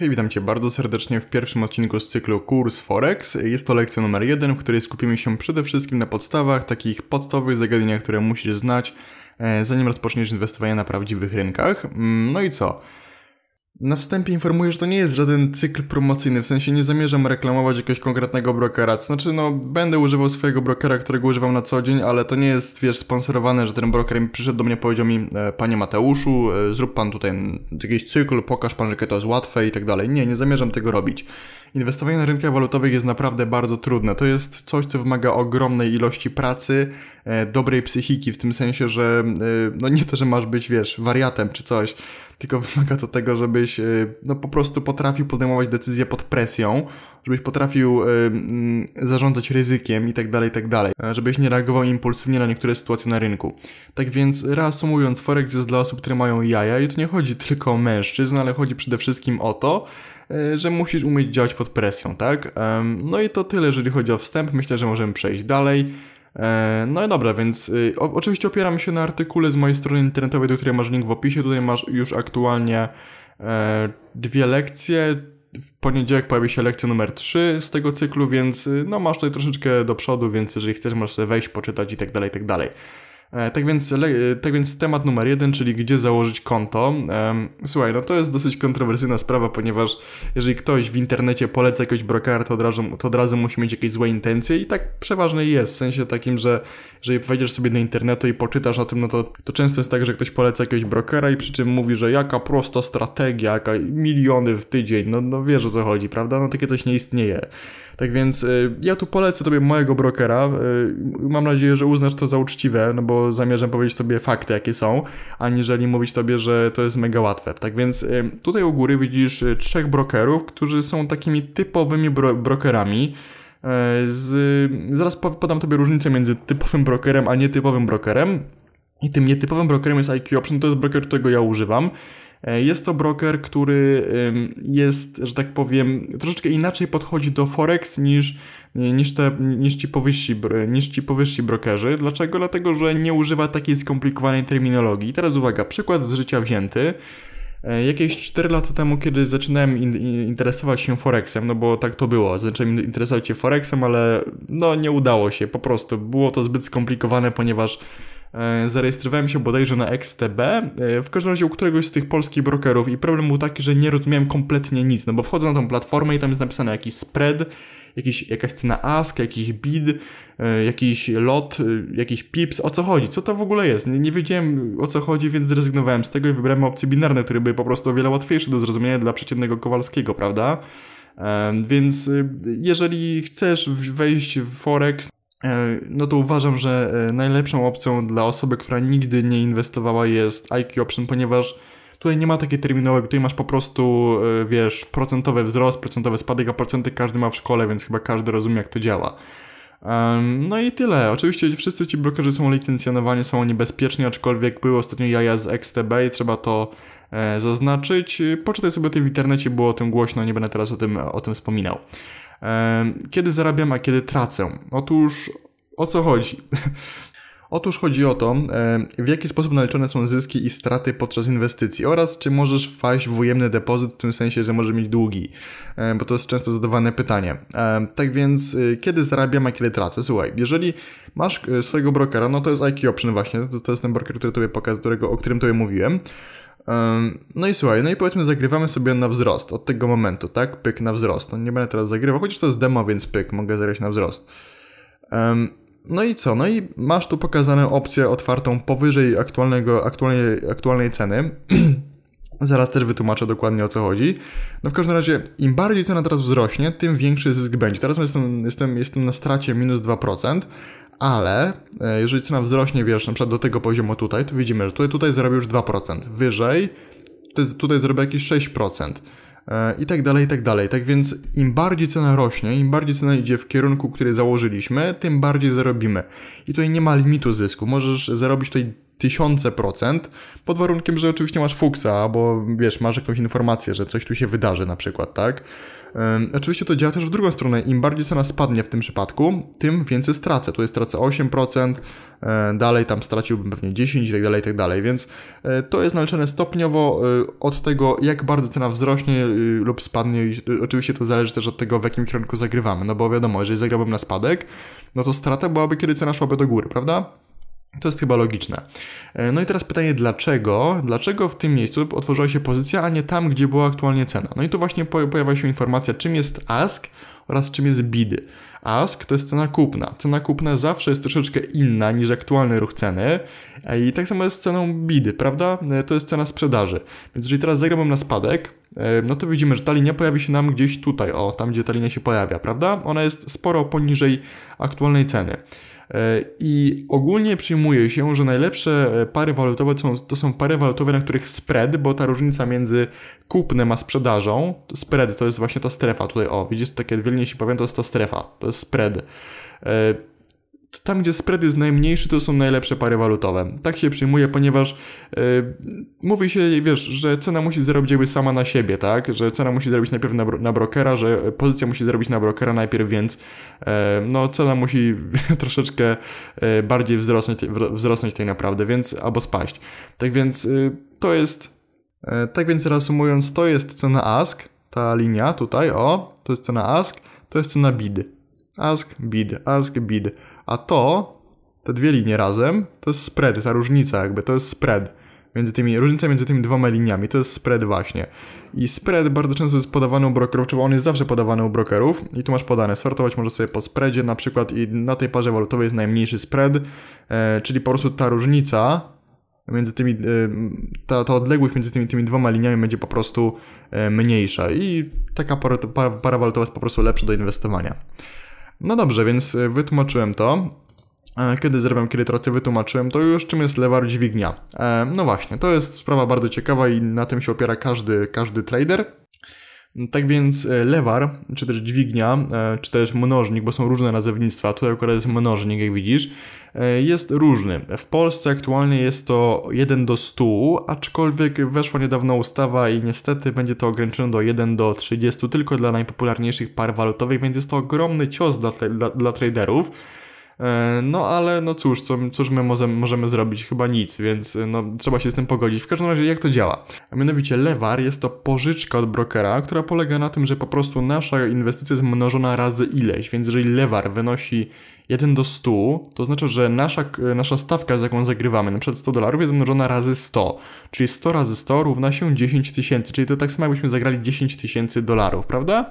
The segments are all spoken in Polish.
Hej, witam Cię bardzo serdecznie w pierwszym odcinku z cyklu Kurs Forex. Jest to lekcja numer jeden, w której skupimy się przede wszystkim na podstawach, takich podstawowych zagadnieniach, które musisz znać, e, zanim rozpoczniesz inwestowanie na prawdziwych rynkach. Mm, no i co? Na wstępie informuję, że to nie jest żaden cykl promocyjny, w sensie nie zamierzam reklamować jakiegoś konkretnego brokera. To znaczy, no, będę używał swojego brokera, którego używam na co dzień, ale to nie jest, wiesz, sponsorowane, że ten broker przyszedł do mnie, powiedział mi, e, panie Mateuszu, e, zrób pan tutaj jakiś cykl, pokaż pan, że to jest łatwe i tak dalej. Nie, nie zamierzam tego robić. Inwestowanie na rynkach walutowych jest naprawdę bardzo trudne. To jest coś, co wymaga ogromnej ilości pracy, e, dobrej psychiki, w tym sensie, że no nie to, że masz być, wiesz, wariatem czy coś, tylko wymaga to tego, żebyś y, no, po prostu potrafił podejmować decyzje pod presją, żebyś potrafił y, mm, zarządzać ryzykiem i tak dalej, tak dalej, e, żebyś nie reagował impulsywnie na niektóre sytuacje na rynku. Tak więc reasumując, Forex jest dla osób, które mają jaja i tu nie chodzi tylko o mężczyzn, ale chodzi przede wszystkim o to, e, że musisz umieć działać pod presją, tak? no i to tyle, jeżeli chodzi o wstęp. Myślę, że możemy przejść dalej. E, no i dobra, więc y, o, oczywiście opieram się na artykule z mojej strony internetowej, do której masz link w opisie. Tutaj masz już aktualnie e, dwie lekcje. W poniedziałek pojawi się lekcja numer 3 z tego cyklu, więc y, no masz tutaj troszeczkę do przodu, więc jeżeli chcesz, możesz sobie wejść, poczytać i tak dalej, tak dalej. E, tak więc, e, tak więc temat numer jeden, czyli gdzie założyć konto. Słuchaj, no to jest dosyć kontrowersyjna sprawa, ponieważ jeżeli ktoś w internecie poleca jakiegoś brokera, to od, razu, to od razu musi mieć jakieś złe intencje i tak przeważnie jest, w sensie takim, że jeżeli wejdziesz sobie na internetu i poczytasz o tym, no to, to często jest tak, że ktoś poleca jakiegoś brokera i przy czym mówi, że jaka prosta strategia, jaka miliony w tydzień, no, no wiesz o co chodzi, prawda? No takie coś nie istnieje. Tak więc e, ja tu polecę tobie mojego brokera, mam nadzieję, że uznasz to za uczciwe, no bo zamierzam powiedzieć tobie fakty, jakie są, aniżeli mówić tobie, że to jest mega łatwe. Tak więc tutaj u góry widzisz e, trzech brokerów, którzy są takimi typowymi bro brokerami. E, z, zaraz podam tobie różnicę między typowym brokerem a nietypowym brokerem. I tym nietypowym brokerem jest IQ Option, to jest broker, którego ja używam. E, jest to broker, który jest, że tak powiem, troszeczkę inaczej podchodzi do Forex niż, e, niż, te, niż, ci, powyżsi, niż ci powyżsi brokerzy. Dlaczego? Dlatego, że nie używa takiej skomplikowanej terminologii. Teraz uwaga, przykład z życia wzięty. E, jakieś 4 lata temu, kiedy zaczynałem in interesować się Forexem, no bo tak to było, zacząłem interesować się Forexem, ale no nie udało się, po prostu było to zbyt skomplikowane, ponieważ E, zarejestrowałem się bodajże na XTB, e, w każdym razie u któregoś z tych polskich brokerów i problem był taki, że nie rozumiałem kompletnie nic, no bo wchodzę na tą platformę i tam jest napisane jakiś spread, jakiś, jakaś cena ask, jakiś bid, e, jakiś lot, jakiś pips, o co chodzi, co to w ogóle jest, nie, nie wiedziałem o co chodzi, więc zrezygnowałem z tego i wybrałem opcje binarne, które były po prostu o wiele łatwiejsze do zrozumienia dla przeciętnego Kowalskiego, prawda? Więc jeżeli chcesz wejść w Forex, E, no to uważam, że e, najlepszą opcją dla osoby, która nigdy nie inwestowała jest IQ Option, ponieważ tutaj nie ma takiej terminowej, tutaj masz po prostu, e, wiesz, procentowy wzrost, procentowy spadek, a procenty każdy ma w szkole, więc chyba każdy rozumie, jak to działa. no i tyle. Oczywiście wszyscy ci brokerzy są licencjonowani, są oni bezpieczni, aczkolwiek były ostatnio jaja z XTB i trzeba to zaznaczyć. Poczytaj sobie o tym w internecie, było o tym głośno, nie będę teraz o tym, o tym wspominał. Kiedy zarabiam, a kiedy tracę? Otóż o co chodzi? Otóż chodzi o to, w jaki sposób naliczone są zyski i straty podczas inwestycji oraz czy możesz wpaść w ujemny depozyt, w tym sensie, że możesz mieć długi, bo to jest często zadawane pytanie. Tak więc, y, kiedy zarabiam, a kiedy tracę? Słuchaj, jeżeli masz y, swojego brokera, no to jest IQ Option właśnie, to, jest ten broker, który tobie pokazał, którego, o którym tobie mówiłem, no i słuchaj, no i powiedzmy zagrywamy sobie na wzrost od tego momentu, tak? Pyk na wzrost. No nie będę teraz zagrywał, chociaż to jest demo, więc pyk, mogę zagrać na wzrost. No i co? No i masz tu pokazaną opcję otwartą powyżej aktualnego, aktualnej, aktualnej ceny. Zaraz też wytłumaczę dokładnie o co chodzi. No w każdym razie, im bardziej cena teraz wzrośnie, tym większy zysk będzie. Teraz jestem, jestem, jestem na stracie minus 2% ale e, jeżeli cena wzrośnie, wiesz, na przykład do tego poziomu tutaj, to widzimy, że tutaj, tutaj zrobił już 2%, wyżej, tutaj zrobił jakieś 6%. E, I tak dalej, i tak dalej. Tak więc im bardziej cena rośnie, im bardziej cena idzie w kierunku, który założyliśmy, tym bardziej zarobimy. I tutaj nie ma limitu zysku. Możesz zarobić tutaj tysiące procent, pod warunkiem, że oczywiście masz fuksa, albo wiesz, masz jakąś informację, że coś tu się wydarzy na przykład, tak? oczywiście to działa też w drugą stronę. Im bardziej cena spadnie w tym przypadku, tym więcej stracę. Tu jest stracę 8%, e, dalej tam straciłbym pewnie 10 i tak dalej, i tak dalej. Więc e, to jest naliczone stopniowo e, od tego, jak bardzo cena wzrośnie e, lub spadnie. Oczywiście to zależy też od tego, w jakim kierunku zagrywamy. No bo wiadomo, jeżeli zagrałbym na spadek, no to strata byłaby, kiedy cena szłaby do góry, prawda? To jest chyba logiczne. E, no i teraz pytanie, dlaczego? Dlaczego w tym miejscu otworzyła się pozycja, a nie tam, gdzie była aktualnie cena? No i tu właśnie pojawia się informacja, czym jest ask oraz czym jest bid. Ask to jest cena kupna. Cena kupna zawsze jest troszeczkę inna niż aktualny ruch ceny e, i tak samo jest z ceną bidy, prawda? E, to jest cena sprzedaży. Więc jeżeli teraz zagrałbym na spadek, no to widzimy, że ta linia pojawi się nam gdzieś tutaj, o, tam gdzie ta linia się pojawia, prawda? Ona jest sporo poniżej aktualnej ceny. E, I ogólnie przyjmuje się, że najlepsze e, pary walutowe to są, to są pary walutowe, na których spread, bo ta różnica między kupnem a sprzedażą, spread to jest właśnie ta strefa tutaj, o, widzisz, takie wielnie się powiem, to jest ta strefa, to jest spread e, tam, gdzie spread jest najmniejszy, to są najlepsze pary walutowe. Tak się przyjmuje, ponieważ yy, mówi się, wiesz, że cena musi zarobić jakby sama na siebie, tak? Że cena musi zrobić najpierw na, bro na brokera, że pozycja musi zrobić na brokera najpierw, więc yy, no cena musi troszeczkę yy, bardziej wzrosnąć, wzrosnąć tej tak naprawdę, więc albo spaść. Tak więc to jest... Tak więc reasumując, to jest cena ask, ta linia tutaj, o, to jest cena ask, to jest cena bid. Ask, bid, ask, bid a to, te dwie linie razem, to jest spread, ta różnica jakby, to jest spread. Między tymi, różnica między tymi dwoma liniami, to jest spread właśnie. I spread bardzo często jest podawany u brokerów, czy on jest zawsze podawany u brokerów i tu masz podane, sortować może sobie po spreadzie na przykład i na tej parze walutowej jest najmniejszy spread, e, czyli po prostu ta różnica między tymi, e, ta, ta odległość między tymi, tymi dwoma liniami będzie po prostu e, mniejsza i taka para, para, para walutowa jest po prostu lepsza do inwestowania. No dobrze, więc e, wytłumaczyłem to. E, kiedy zrobiłem kilotrację, wytłumaczyłem to już, czym jest lewar dźwignia. E, no właśnie, to jest sprawa bardzo ciekawa i na tym się opiera każdy, każdy trader. Tak więc e, lewar, czy też dźwignia, e, czy też mnożnik, bo są różne nazewnictwa, tutaj akurat jest mnożnik, jak widzisz, e, jest różny. W Polsce aktualnie jest to 1 do 100, aczkolwiek weszła niedawno ustawa i niestety będzie to ograniczone do 1 do 30 tylko dla najpopularniejszych par walutowych, więc jest to ogromny cios dla, dla, dla traderów E, no ale no cóż, co, cóż my możemy, możemy zrobić? Chyba nic, więc e, no, trzeba się z tym pogodzić. W każdym razie jak to działa? A mianowicie lewar jest to pożyczka od brokera, która polega na tym, że po prostu nasza inwestycja jest mnożona razy ileś, więc jeżeli lewar wynosi 1 do 100, to znaczy, że nasza, e, nasza stawka, z jaką zagrywamy, na przykład 100 dolarów, jest mnożona razy 100, czyli 100 razy 100 równa się 10 tysięcy, czyli to tak samo jakbyśmy zagrali 10 tysięcy dolarów, prawda?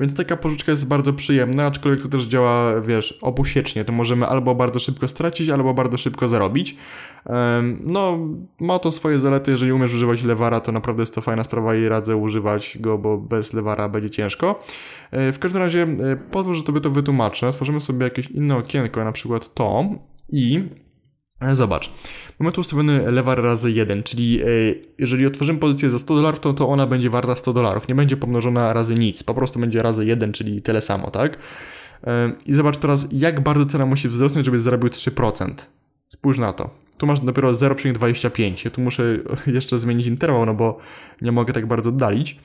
Więc taka pożyczka jest bardzo przyjemna, aczkolwiek to też działa, wiesz, obusiecznie. To możemy albo bardzo szybko stracić, albo bardzo szybko zarobić. No, ma to swoje zalety, jeżeli umiesz używać lewara, to naprawdę jest to fajna sprawa i radzę używać go, bo bez lewara będzie ciężko. E, w każdym razie e, pozwól, że tobie to wytłumaczę. Tworzymy sobie jakieś inne okienko, na przykład to i E, zobacz, mamy tu ustawiony lewar razy 1, czyli e, jeżeli otworzymy pozycję za 100 dolarów, to, to ona będzie warta 100 dolarów, nie będzie pomnożona razy nic, po prostu będzie razy 1, czyli tyle samo, tak? E, I zobacz teraz, jak bardzo cena musi wzrosnąć, żeby zarobił 3%. Spójrz na to. Tu masz dopiero 0,25. Ja tu muszę jeszcze zmienić interwał, no bo nie mogę tak bardzo oddalić.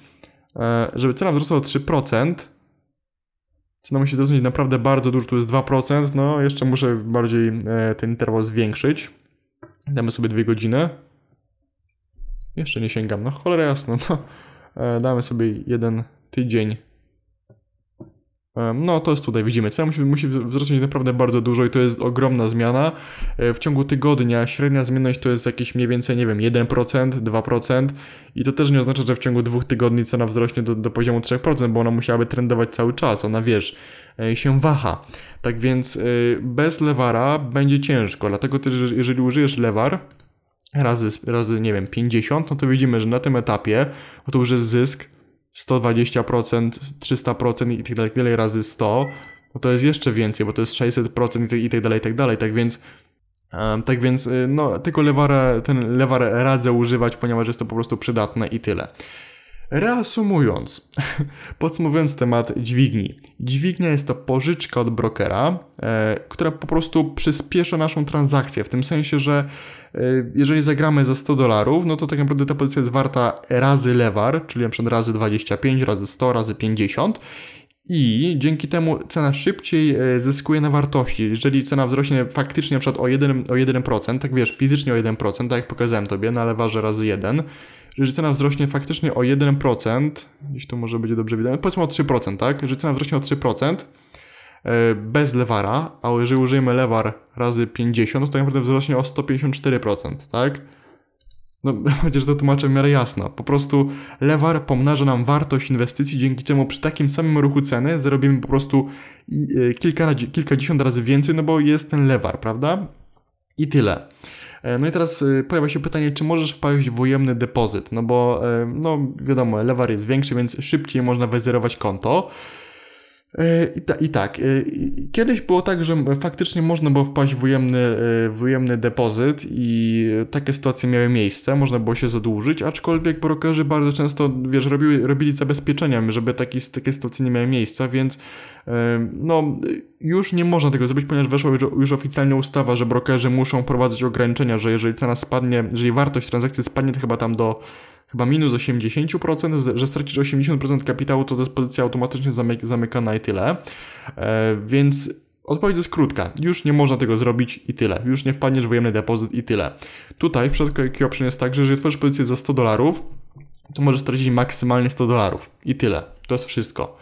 Żeby cena wzrosła o 3%, Cena musi wzrosnąć naprawdę bardzo dużo, tu jest 2%, no jeszcze muszę bardziej e, ten interwał zwiększyć. Damy sobie 2 godziny. Jeszcze nie sięgam, no cholera jasno, no. E, damy sobie jeden tydzień no, to jest tutaj, widzimy, cena musi, musi wzrosnąć naprawdę bardzo dużo i to jest ogromna zmiana. E, w ciągu tygodnia średnia zmienność to jest jakieś mniej więcej, nie wiem, 1%, 2% i to też nie oznacza, że w ciągu dwóch tygodni cena wzrośnie do, do poziomu 3%, bo ona musiałaby trendować cały czas, ona wiesz, e, się waha. Tak więc e, bez lewara będzie ciężko, dlatego też jeżeli użyjesz lewar, razy, razy nie wiem, 50, no to widzimy, że na tym etapie, bo no to już jest zysk, 120%, 300% i tak dalej, tak dalej razy 100, no to jest jeszcze więcej, bo to jest 600% tak, i tak dalej, i tak dalej, tak więc um, tak więc, y, no, tylko lewar, ten lewar radzę używać, ponieważ jest to po prostu przydatne i tyle. Reasumując, podsumowując temat dźwigni. Dźwignia jest to pożyczka od brokera, e, która po prostu przyspiesza naszą transakcję, w tym sensie, że e, jeżeli zagramy za 100 dolarów, no to tak naprawdę ta pozycja jest warta razy lewar, czyli np. razy 25, razy 100, razy 50 i dzięki temu cena szybciej e, zyskuje na wartości. Jeżeli cena wzrośnie faktycznie np. o 1%, o 1%, tak wiesz, fizycznie o 1%, tak jak pokazałem tobie, na lewarze razy 1, że cena wzrośnie faktycznie o 1%, gdzieś tu może będzie dobrze widać, powiedzmy o 3%, tak? Że cena wzrośnie o 3% e, bez lewara, a jeżeli użyjemy lewar razy 50, to tak naprawdę wzrośnie o 154%, tak? No, chociaż to tłumaczę w miarę jasno. Po prostu lewar pomnaża nam wartość inwestycji, dzięki czemu przy takim samym ruchu ceny zarobimy po prostu e, kilka, kilkadziesiąt razy więcej, no bo jest ten lewar, prawda? I tyle. E, no i teraz e, pojawia się pytanie, czy możesz wpaść w ujemny depozyt, no bo e, no wiadomo, lewar jest większy, więc szybciej można wyzerować konto. E, I, ta, I, tak, e, kiedyś było tak, że faktycznie można było wpaść w ujemny, e, w ujemny depozyt i takie sytuacje miały miejsce, można było się zadłużyć, aczkolwiek brokerzy bardzo często, wiesz, robili, robili zabezpieczenia, żeby taki, takie sytuacje nie miały miejsca, więc no, już nie można tego zrobić, ponieważ weszła już, już oficjalnie ustawa, że brokerzy muszą prowadzić ograniczenia, że jeżeli cena spadnie, jeżeli wartość transakcji spadnie, to chyba tam do chyba minus 80%, że stracisz 80% kapitału, to dyspozycja automatycznie zamyk zamykana i tyle. E, więc odpowiedź jest krótka. Już nie można tego zrobić i tyle. Już nie wpadniesz w ujemny depozyt i tyle. Tutaj w przypadku IQ Option jest tak, że jeżeli tworzysz pozycję za 100 dolarów, to możesz stracić maksymalnie 100 dolarów i tyle. To jest wszystko.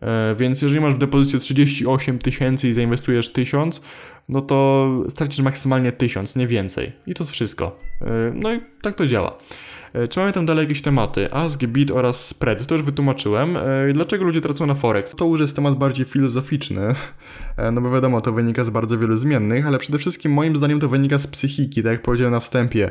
E, więc jeżeli masz w depozycie 38 tysięcy i zainwestujesz 1000, no to stracisz maksymalnie 1000, nie więcej. I to jest wszystko. E, no i tak to działa. E, czy mamy tam dalej jakieś tematy? Ask, bid oraz spread, to już wytłumaczyłem. E, dlaczego ludzie tracą na forex? To już jest temat bardziej filozoficzny, e, no bo wiadomo, to wynika z bardzo wielu zmiennych, ale przede wszystkim moim zdaniem to wynika z psychiki, tak jak powiedziałem na wstępie.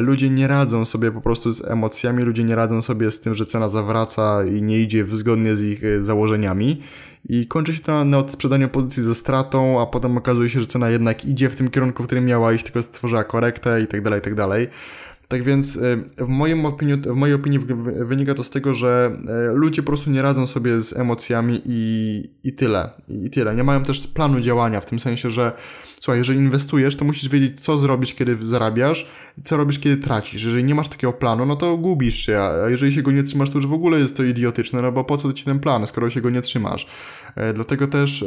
Ludzie nie radzą sobie po prostu z emocjami, ludzie nie radzą sobie z tym, że cena zawraca i nie idzie zgodnie z ich założeniami i kończy się to na odsprzedaniu pozycji ze stratą, a potem okazuje się, że cena jednak idzie w tym kierunku, w którym miała iść, tylko stworzyła korektę i tak dalej, i tak dalej. Tak więc e, w, moim w mojej opinii wynika to z tego, że e, ludzie po prostu nie radzą sobie z emocjami i, i tyle. I, tyle. Nie mają też planu działania, w tym sensie, że słuchaj, jeżeli inwestujesz, to musisz wiedzieć, co zrobić, kiedy zarabiasz i co robisz, kiedy tracisz. Jeżeli nie masz takiego planu, no to gubisz się, a jeżeli się go nie trzymasz, to już w ogóle jest to idiotyczne, no bo po co ci ten plan, skoro się go nie trzymasz. E, dlatego też, e,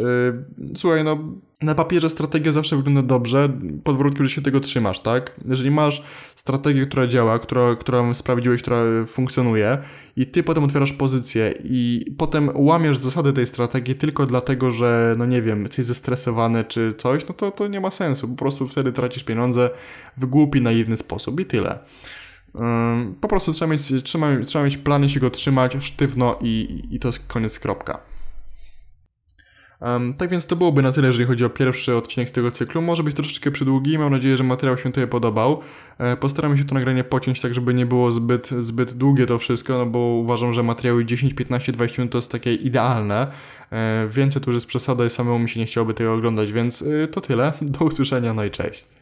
słuchaj, no na papierze strategia zawsze wygląda dobrze, pod warunkiem, że się tego trzymasz, tak? Jeżeli masz strategię, która działa, która, którą sprawdziłeś, która e, funkcjonuje i ty potem otwierasz pozycję i potem łamiesz zasady tej strategii tylko dlatego, że, no nie wiem, jesteś zestresowany czy coś, no to, to nie ma sensu. Po prostu wtedy tracisz pieniądze w głupi, naiwny sposób i tyle. Po prostu trzeba mieć, trzeba, trzeba mieć plan i się go trzymać sztywno i, i to jest koniec, kropka. Um, tak więc to byłoby na tyle, jeżeli chodzi o pierwszy odcinek z tego cyklu. Może być troszeczkę przydługi, mam nadzieję, że materiał się tutaj podobał. E, postaramy się to nagranie pociąć tak, żeby nie było zbyt, zbyt długie to wszystko, no bo uważam, że materiały 10, 15, 20 minut to jest takie idealne. E, więcej tu już jest przesada i samemu mi się nie chciałoby tego oglądać, więc e, to tyle. Do usłyszenia, no i cześć.